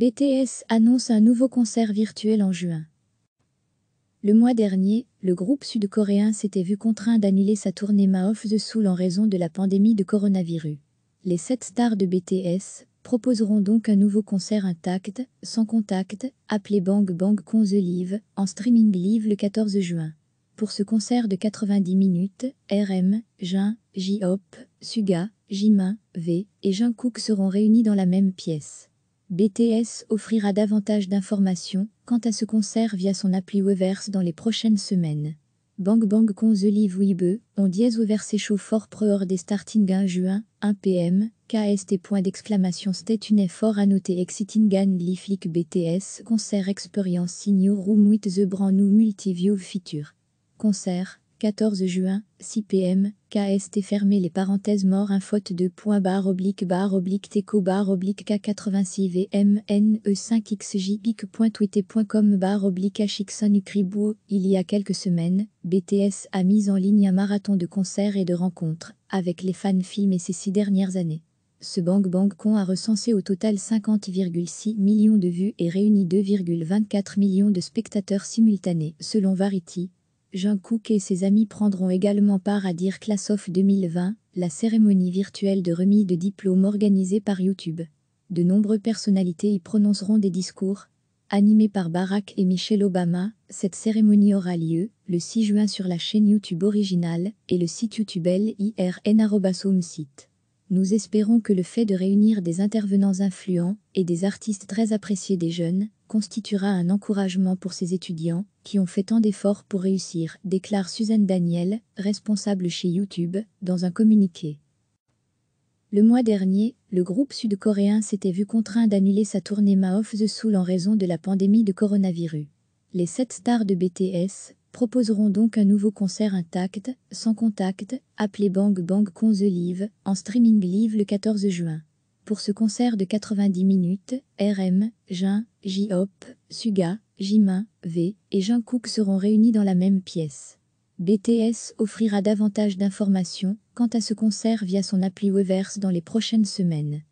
BTS annonce un nouveau concert virtuel en juin. Le mois dernier, le groupe sud-coréen s'était vu contraint d'annuler sa tournée Ma of the Soul en raison de la pandémie de coronavirus. Les sept stars de BTS proposeront donc un nouveau concert intact, sans contact, appelé Bang Bang Con Live, en streaming live le 14 juin. Pour ce concert de 90 minutes, RM, Jin, J-Hop, Suga, Jimin, V et Jungkook seront réunis dans la même pièce. BTS offrira davantage d'informations quant à ce concert via son appli Weverse dans les prochaines semaines. Bang Bang Con The Live Webe, on dièse Weverse chaud fort prehors des starting 1 juin, 1 pm, KST point d'exclamation c'était une effort à noter exciting and BTS concert experience signor room with the brand new multiview feature. Concert, 14 juin, 6 pm, KST fermé les parenthèses mort un faute 2 barre oblique barre oblique teco barre oblique K86 VM 5 com barre oblique HXN Il y a quelques semaines, BTS a mis en ligne un marathon de concerts et de rencontres avec les fans films et ces six dernières années. Ce Bang Bang Con a recensé au total 50,6 millions de vues et réuni 2,24 millions de spectateurs simultanés, selon Varity. Jean Cook et ses amis prendront également part à dire Class of 2020, la cérémonie virtuelle de remise de diplômes organisée par YouTube. De nombreuses personnalités y prononceront des discours. Animée par Barack et Michelle Obama, cette cérémonie aura lieu le 6 juin sur la chaîne YouTube originale et le site YouTube LIRN nous espérons que le fait de réunir des intervenants influents et des artistes très appréciés des jeunes constituera un encouragement pour ces étudiants qui ont fait tant d'efforts pour réussir, déclare Suzanne Daniel, responsable chez YouTube, dans un communiqué. Le mois dernier, le groupe sud-coréen s'était vu contraint d'annuler sa tournée Ma of the Soul en raison de la pandémie de coronavirus. Les sept stars de BTS proposeront donc un nouveau concert intact, sans contact, appelé Bang Bang Conze Live, en streaming live le 14 juin. Pour ce concert de 90 minutes, RM, Jin, J-Hop, Suga, Jimin, V et Jungkook seront réunis dans la même pièce. BTS offrira davantage d'informations quant à ce concert via son appli Weverse dans les prochaines semaines.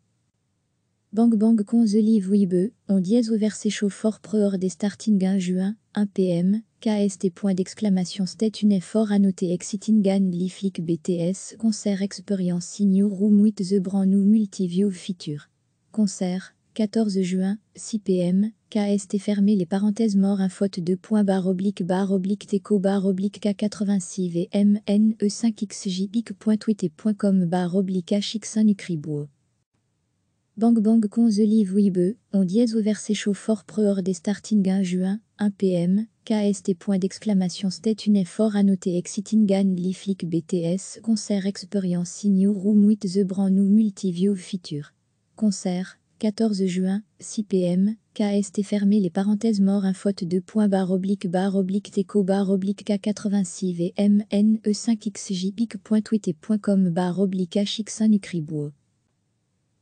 Bang Bang Con Live Weibo on dièse Weverse chaud fort des starting 1 juin, 1 pm, KST point d'exclamation C'était une effort à noter exciting and BTS concert experience in room with the brand new multiview feature. Concert, 14 juin, 6 pm, KST fermé les parenthèses mort faute 2 points barre oblique barre oblique teco barre oblique K86 vmne5xjbic.twitter.com barre oblique hx1 Bang bang con the live on dièse verset chaud Fort. des starting 1 juin, 1 pm, KST point d'exclamation state une effort à noter exciting and BTS concert experience in room with the brand new multiview feature. Concert, 14 juin, 6 pm, KST fermé les parenthèses mort faute 2 point barre oblique barre oblique teco bar oblique K86 5 xjpictwittercom bar oblique HX1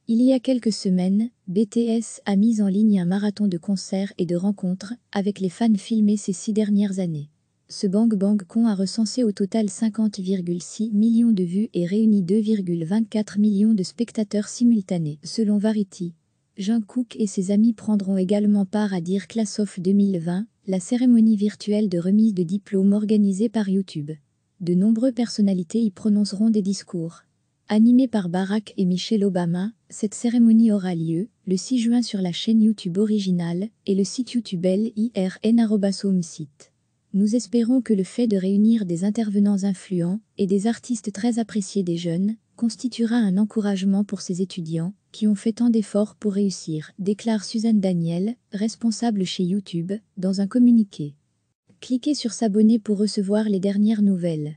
il y a quelques semaines, BTS a mis en ligne un marathon de concerts et de rencontres avec les fans filmés ces six dernières années. Ce Bang Bang Con a recensé au total 50,6 millions de vues et réuni 2,24 millions de spectateurs simultanés, selon Variety. Jungkook et ses amis prendront également part à dire Class of 2020, la cérémonie virtuelle de remise de diplômes organisée par YouTube. De nombreuses personnalités y prononceront des discours. Animée par Barack et Michelle Obama, cette cérémonie aura lieu le 6 juin sur la chaîne YouTube originale et le site YouTube LIRN-site. Nous espérons que le fait de réunir des intervenants influents et des artistes très appréciés des jeunes constituera un encouragement pour ces étudiants qui ont fait tant d'efforts pour réussir, déclare Suzanne Daniel, responsable chez YouTube, dans un communiqué. Cliquez sur s'abonner pour recevoir les dernières nouvelles.